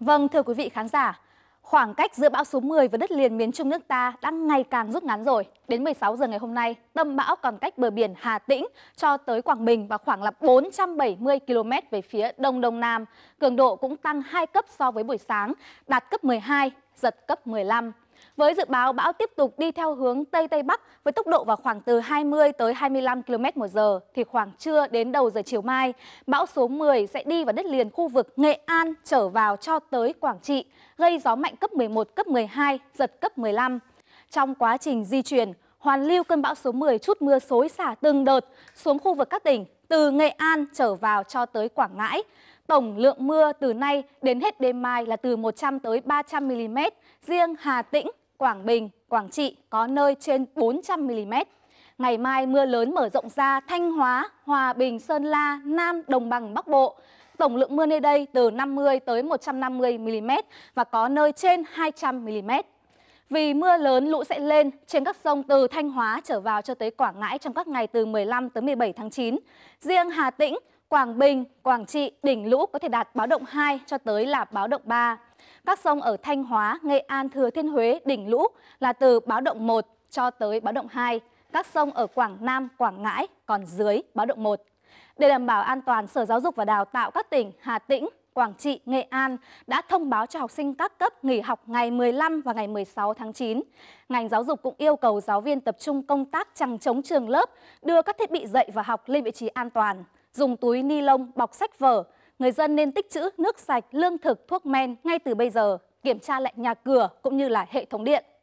Vâng, thưa quý vị khán giả, khoảng cách giữa bão số 10 và đất liền miền Trung nước ta đang ngày càng rút ngắn rồi. Đến 16 giờ ngày hôm nay, tâm bão còn cách bờ biển Hà Tĩnh cho tới Quảng Bình và khoảng là 470 km về phía đông đông nam. Cường độ cũng tăng 2 cấp so với buổi sáng, đạt cấp 12, giật cấp 15. Với dự báo bão tiếp tục đi theo hướng Tây Tây Bắc với tốc độ vào khoảng từ 20 tới 25 km một giờ thì khoảng trưa đến đầu giờ chiều mai, bão số 10 sẽ đi vào đất liền khu vực Nghệ An trở vào cho tới Quảng Trị, gây gió mạnh cấp 11, cấp 12, giật cấp 15. Trong quá trình di chuyển, hoàn lưu cơn bão số 10 chút mưa xối xả từng đợt xuống khu vực các tỉnh từ Nghệ An trở vào cho tới Quảng Ngãi. Tổng lượng mưa từ nay đến hết đêm mai là từ 100 tới 300 mm, riêng Hà Tĩnh, Quảng Bình, Quảng Trị có nơi trên 400 mm. Ngày mai mưa lớn mở rộng ra Thanh Hóa, Hòa Bình, Sơn La, Nam, Đồng bằng Bắc Bộ. Tổng lượng mưa nơi đây từ 50 tới 150 mm và có nơi trên 200 mm. Vì mưa lớn lũ sẽ lên trên các sông từ Thanh Hóa trở vào cho tới Quảng Ngãi trong các ngày từ 15 tới 17 tháng 9. Riêng Hà Tĩnh, Quảng Bình, Quảng Trị đỉnh lũ có thể đạt báo động 2 cho tới là báo động 3. Các sông ở Thanh Hóa, Nghệ An, Thừa Thiên Huế đỉnh lũ là từ báo động 1 cho tới báo động 2. Các sông ở Quảng Nam, Quảng Ngãi còn dưới báo động 1. Để đảm bảo an toàn, Sở Giáo dục và Đào tạo các tỉnh Hà Tĩnh, Quảng Trị, Nghệ An đã thông báo cho học sinh các cấp nghỉ học ngày 15 và ngày 16 tháng 9. Ngành giáo dục cũng yêu cầu giáo viên tập trung công tác chẳng chống trường lớp, đưa các thiết bị dạy và học lên vị trí an toàn dùng túi ni lông bọc sách vở. Người dân nên tích trữ nước sạch, lương thực, thuốc men ngay từ bây giờ, kiểm tra lại nhà cửa cũng như là hệ thống điện.